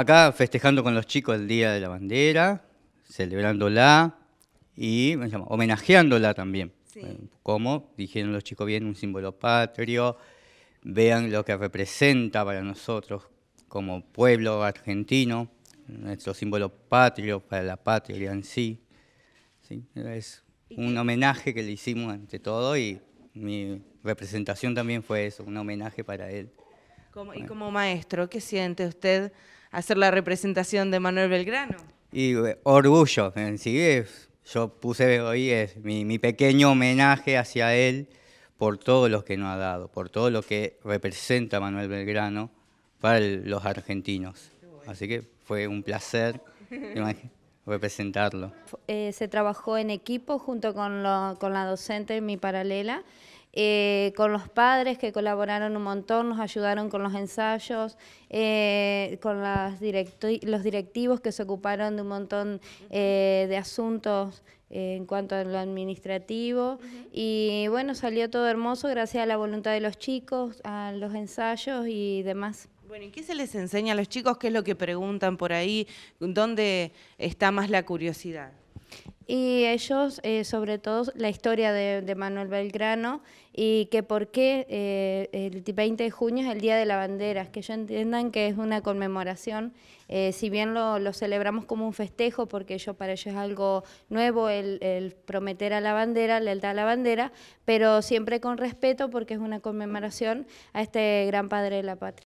Acá festejando con los chicos el Día de la Bandera, celebrándola y homenajeándola también. Como dijeron los chicos bien, un símbolo patrio, vean lo que representa para nosotros como pueblo argentino, nuestro símbolo patrio para la patria en sí. ¿Sí? Es un homenaje que le hicimos ante todo y mi representación también fue eso, un homenaje para él. Como, y como maestro, ¿qué siente usted hacer la representación de Manuel Belgrano? Y eh, orgullo, en sí yo puse hoy es, mi, mi, pequeño homenaje hacia él por todo lo que nos ha dado, por todo lo que representa Manuel Belgrano para los argentinos. Así que fue un placer representarlo. Eh, se trabajó en equipo junto con, con la docente, mi paralela, eh, con los padres que colaboraron un montón, nos ayudaron con los ensayos, eh, con los directivos que se ocuparon de un montón eh, de asuntos en cuanto a lo administrativo. Y bueno, salió todo hermoso gracias a la voluntad de los chicos, a los ensayos y demás. Bueno, ¿y qué se les enseña a los chicos? ¿Qué es lo que preguntan por ahí? ¿Dónde está más la curiosidad? y ellos eh, sobre todo la historia de, Manuel Belgrano y que por qué eh, el 20 de junio es el Día de la Bandera, que ellos entiendan que es una conmemoración, eh, si bien lo, celebramos como un festejo porque yo para ellos es algo nuevo el, el, prometer a la bandera, lealtad a la bandera, pero siempre con respeto porque es una conmemoración a este gran padre de la patria.